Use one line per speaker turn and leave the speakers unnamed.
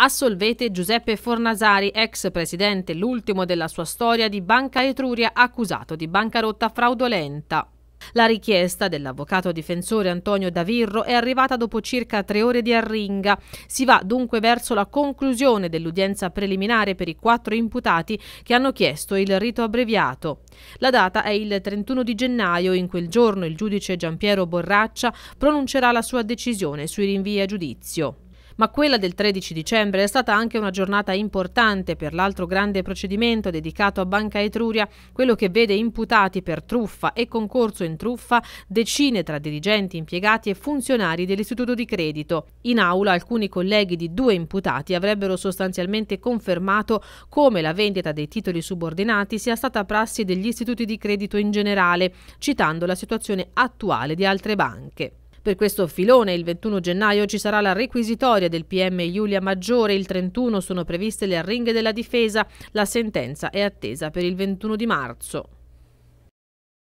Assolvete Giuseppe Fornasari, ex presidente, l'ultimo della sua storia di Banca Etruria, accusato di bancarotta fraudolenta. La richiesta dell'avvocato difensore Antonio Davirro è arrivata dopo circa tre ore di arringa. Si va dunque verso la conclusione dell'udienza preliminare per i quattro imputati che hanno chiesto il rito abbreviato. La data è il 31 di gennaio, in quel giorno il giudice Giampiero Borraccia pronuncerà la sua decisione sui rinvii a giudizio. Ma quella del 13 dicembre è stata anche una giornata importante per l'altro grande procedimento dedicato a Banca Etruria, quello che vede imputati per truffa e concorso in truffa decine tra dirigenti, impiegati e funzionari dell'istituto di credito. In aula alcuni colleghi di due imputati avrebbero sostanzialmente confermato come la vendita dei titoli subordinati sia stata prassi degli istituti di credito in generale, citando la situazione attuale di altre banche. Per questo filone il 21 gennaio ci sarà la requisitoria del PM Giulia Maggiore, il 31 sono previste le arringhe della difesa, la sentenza è attesa per il 21 di marzo.